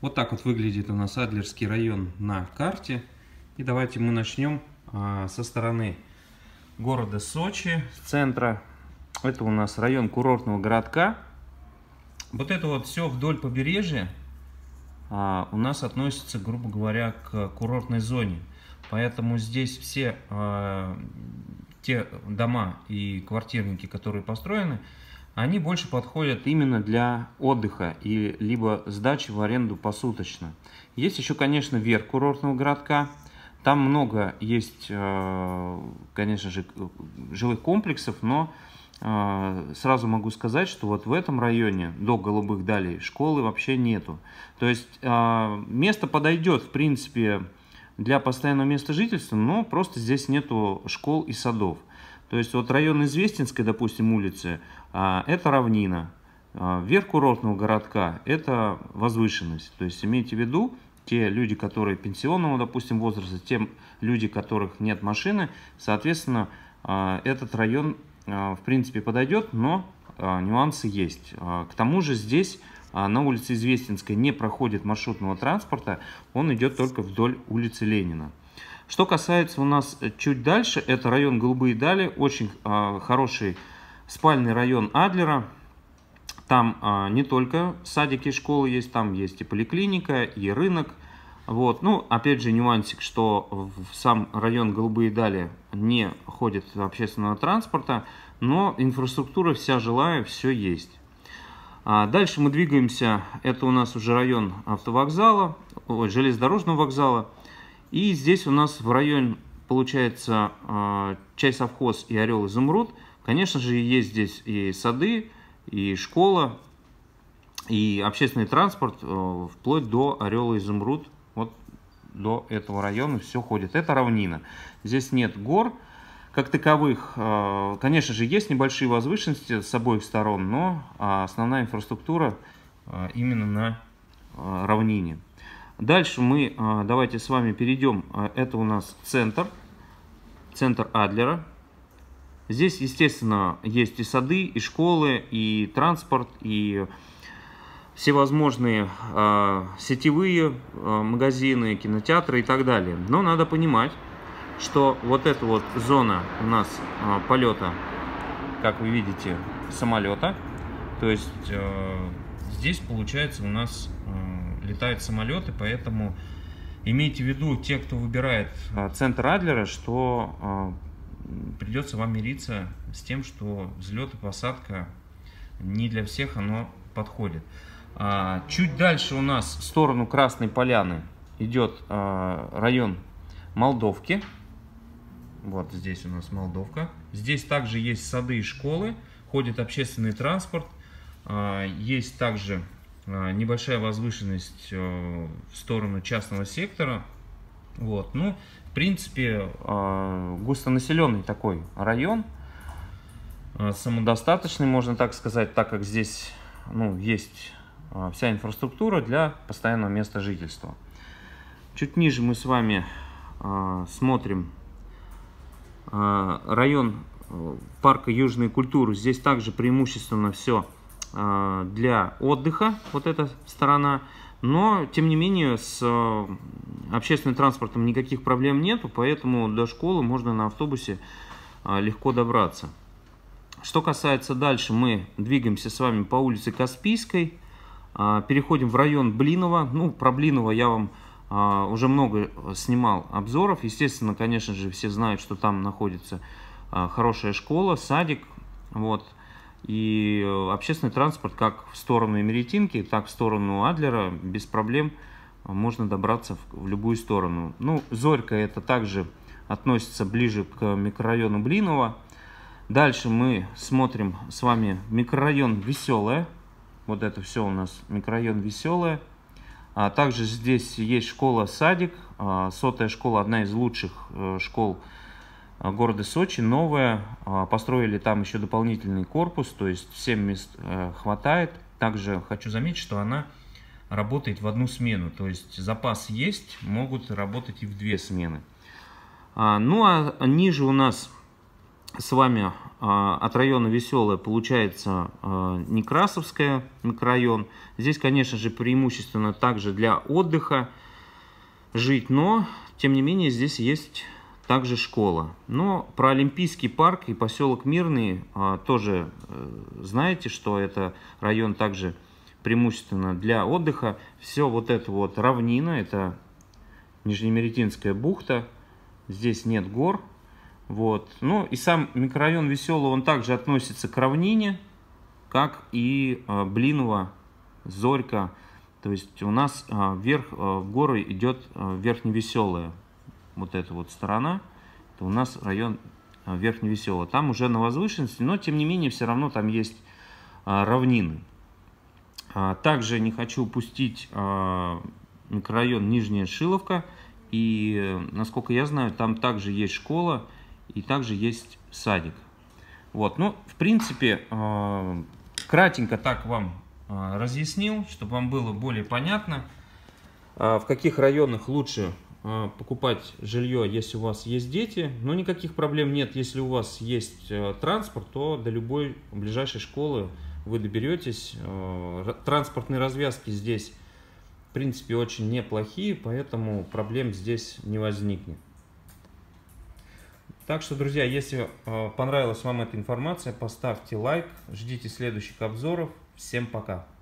Вот так вот выглядит у нас Адлерский район на карте. И давайте мы начнем а, со стороны города Сочи, центра. Это у нас район курортного городка. Вот это вот все вдоль побережья а, у нас относится, грубо говоря, к курортной зоне. Поэтому здесь все а, те дома и квартирники, которые построены, они больше подходят именно для отдыха и либо сдачи в аренду посуточно. Есть еще, конечно, верх курортного городка. Там много есть, э, конечно же, жилых комплексов, но э, сразу могу сказать, что вот в этом районе до Голубых Далей школы вообще нету. То есть э, место подойдет, в принципе, для постоянного места жительства, но просто здесь нету школ и садов. То есть вот район Известинской, допустим, улицы, а, это равнина. Вверх а, курортного городка – это возвышенность. То есть имейте в виду, те люди, которые пенсионного, допустим, возраста, те люди, которых нет машины, соответственно, а, этот район, в принципе, подойдет, но нюансы есть. К тому же здесь на улице Известинской не проходит маршрутного транспорта, он идет только вдоль улицы Ленина. Что касается у нас э, чуть дальше, это район Голубые Дали, очень э, хороший спальный район Адлера. Там э, не только садики и школы есть, там есть и поликлиника, и рынок. Вот. Ну, опять же, нюансик, что в сам район Голубые Дали не ходит общественного транспорта, но инфраструктура вся жилая, все есть. А, дальше мы двигаемся, это у нас уже район автовокзала, ой, железнодорожного вокзала. И здесь у нас в район, получается, а, чай совхоз и орел изумруд. Конечно же, есть здесь и сады, и школа, и общественный транспорт, э, вплоть до орел изумруд. Вот до этого района все ходит. Это равнина. Здесь нет гор как таковых. Э, конечно же, есть небольшие возвышенности с обоих сторон, но а, основная инфраструктура э, именно на равнине. Дальше мы а, давайте с вами перейдем. А, это у нас центр, центр Адлера. Здесь, естественно, есть и сады, и школы, и транспорт, и всевозможные э, сетевые э, магазины, кинотеатры и так далее. Но надо понимать, что вот эта вот зона у нас э, полета, как вы видите, самолета, то есть э, здесь получается у нас э, летают самолеты, поэтому имейте в виду, те, кто выбирает а, центр Адлера, что а, придется вам мириться с тем, что взлет и посадка не для всех оно подходит. А, чуть дальше у нас в сторону Красной Поляны идет район Молдовки. Вот здесь у нас Молдовка. Здесь также есть сады и школы, ходит общественный транспорт. Есть также Э, небольшая возвышенность э, в сторону частного сектора. Вот. Ну, в принципе, э, густонаселенный такой район, самодостаточный, можно так сказать, так как здесь ну, есть вся инфраструктура для постоянного места жительства. Чуть ниже мы с вами смотрим район парка Южные культуры. Здесь также преимущественно все Э, для отдыха, вот эта сторона. Но, тем не менее, с э, общественным транспортом никаких проблем нету, поэтому до школы можно на автобусе э, легко добраться. Что касается дальше, мы двигаемся с вами по улице Каспийской, переходим в район Блинова. Ну, про Блинова я вам уже много снимал обзоров. Естественно, конечно же, все знают, что там находится хорошая школа, садик. Вот, и э, общественный транспорт как в сторону Эмеретинки, так в сторону Адлера без проблем э, можно добраться в, в любую сторону. Ну, Зорька это также относится ближе к микрорайону Блинова. Дальше мы смотрим с вами микрорайон Веселая. Вот это все у нас микрорайон Веселая. А также здесь есть школа-садик. А, сотая школа одна из лучших э, школ а, города Сочи, новое. А, построили там еще дополнительный корпус, то есть всем мест э, хватает. Также хочу заметить, что она работает в одну смену, то есть запас есть, могут работать и в две смены. А, ну а ниже у нас с вами от района Веселая получается Некрасовская микрорайон. Здесь, конечно же, преимущественно также для отдыха жить, но тем не менее здесь есть также школа. Но про Олимпийский парк и поселок Мирный а, тоже э, знаете, что это район также преимущественно для отдыха. Все вот это вот равнина, это Нижнемеретинская бухта, здесь нет гор. Вот. Ну и сам микрорайон Веселый, он также относится к равнине, как и э, Блинова, Зорька. То есть у нас а, вверх в горы идет э, верхневеселая вот эта вот сторона, это у нас район а, Верхневеселого. Там уже на возвышенности, но тем не менее все равно там есть а, равнины. А, также не хочу упустить микрорайон Нижняя Шиловка. И, насколько я знаю, там также есть школа и также есть садик. Вот, ну, в принципе, кратенько так вам разъяснил, чтобы вам было более понятно, в каких районах лучше а, покупать жилье, если у вас есть дети. Но никаких проблем нет, если у вас есть э, транспорт, то до любой ближайшей школы вы доберетесь. Э, транспортные развязки здесь, в принципе, очень неплохие, поэтому проблем здесь не возникнет. Так что, друзья, если э, понравилась вам эта информация, поставьте лайк, ждите следующих обзоров. Всем пока!